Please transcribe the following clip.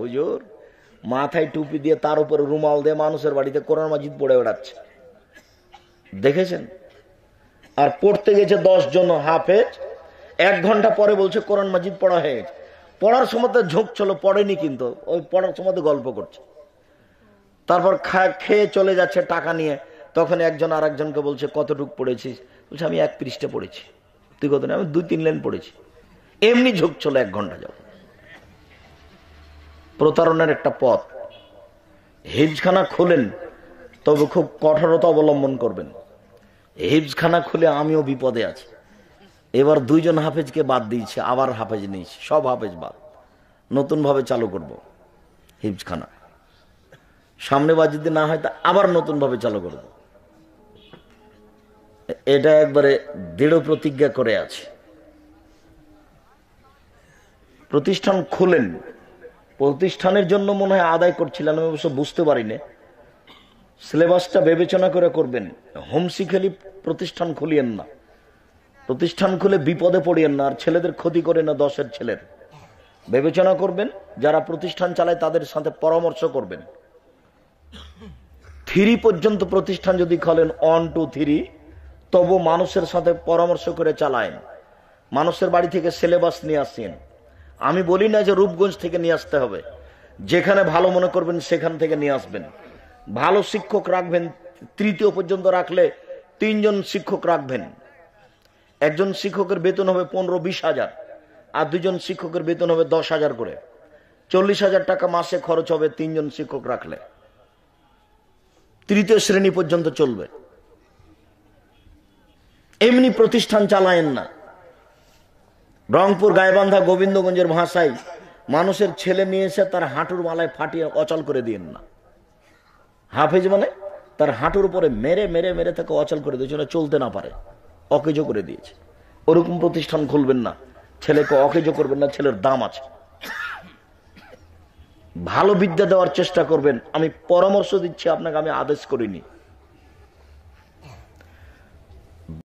হুজুর মাথায় টুপি দিয়ে তার উপরে রুমাল দিয়ে মানুষের বাড়িতে কোরআন মাজিদ পড়ে বেড়াচ্ছে দেখেছেন আর পড়তে গেছে দশ জন হাফেজ এক ঘন্টা পরে বলছে কোরআন মাজিদ পড়া হয়ে গেছে পড়ার সময় তো ঝোঁক ছিল পড়েনি কিন্তু ওই পড়ার সময় গল্প করছে তারপর খেয়ে চলে যাচ্ছে টাকা নিয়ে তখন একজন আর একজনকে বলছে কতটুক পড়েছিস বলছে আমি এক পৃষ্ঠে পড়েছি তুই কত আমি দুই তিন লাইন পড়েছি এমনি ঝোঁক ছিল এক ঘন্টা যাবো প্রতারণের একটা পথ হিজখানা খুলেন তবে খুব কঠোরতা অবলম্বন করবেন হিজখানা খুলে আমিও বিপদে আছি এবার দুইজন হাফেজকে বাদ দিয়েছে আবার হাফেজ নিয়েছি সব হাফেজ বাদ নতুনভাবে চালু করব হিজখানা সামনে বা যদি না হয় তা আবার নতুনভাবে চালু করব এটা একবারে দৃঢ় প্রতিজ্ঞা করে আছে প্রতিষ্ঠান খুলেন প্রতিষ্ঠানের জন্য মনে হয় আদায় করছিলাম আমি অবশ্য বুঝতে পারি না সিলেবাসটা বিবেচনা করে করবেন হোমসি খেলি প্রতিষ্ঠান খুলিয়েন না প্রতিষ্ঠান খুলে বিপদে পড়িয়েন না আর ছেলেদের ক্ষতি করে না দশের ছেলের বিবেচনা করবেন যারা প্রতিষ্ঠান চালায় তাদের সাথে পরামর্শ করবেন থ্রি পর্যন্ত প্রতিষ্ঠান যদি খোলেন ওয়ান টু থ্রি তবু মানুষের সাথে পরামর্শ করে চালায় মানুষের বাড়ি থেকে সিলেবাস নিয়ে আসেন আমি বলি না যে রূপগঞ্জ থেকে নিয়ে আসতে হবে যেখানে ভালো মনে করবেন সেখান থেকে নিয়ে আসবেন ভালো শিক্ষক রাখবেন তৃতীয় পর্যন্ত রাখলে তিনজন শিক্ষক রাখবেন একজন শিক্ষকের বেতন হবে পনেরো বিশ হাজার আর দুজন শিক্ষকের বেতন হবে দশ হাজার করে চল্লিশ হাজার টাকা মাসে খরচ হবে তিনজন শিক্ষক রাখলে তৃতীয় শ্রেণী পর্যন্ত চলবে এমনি প্রতিষ্ঠান চালায়েন না রংপুর গায়বান্ধা গোবিন্দগঞ্জের ভাষায় মানুষের ছেলে মেয়ে এসে তার হাঁটুর মালায় ফাটিয়ে অচল করে দিন না হাফেজ মানে তার হাঁটুর উপরে মেরে মেরে মেরে তাকে অচল করে দিয়েছে ওরা চলতে না পারে অকেজো করে দিয়েছে ওরকম প্রতিষ্ঠান খুলবেন না ছেলেকে অকেজো করবেন না ছেলের দাম আছে ভালো বিদ্যা দেওয়ার চেষ্টা করবেন আমি পরামর্শ দিচ্ছি আপনাকে আমি আদেশ করিনি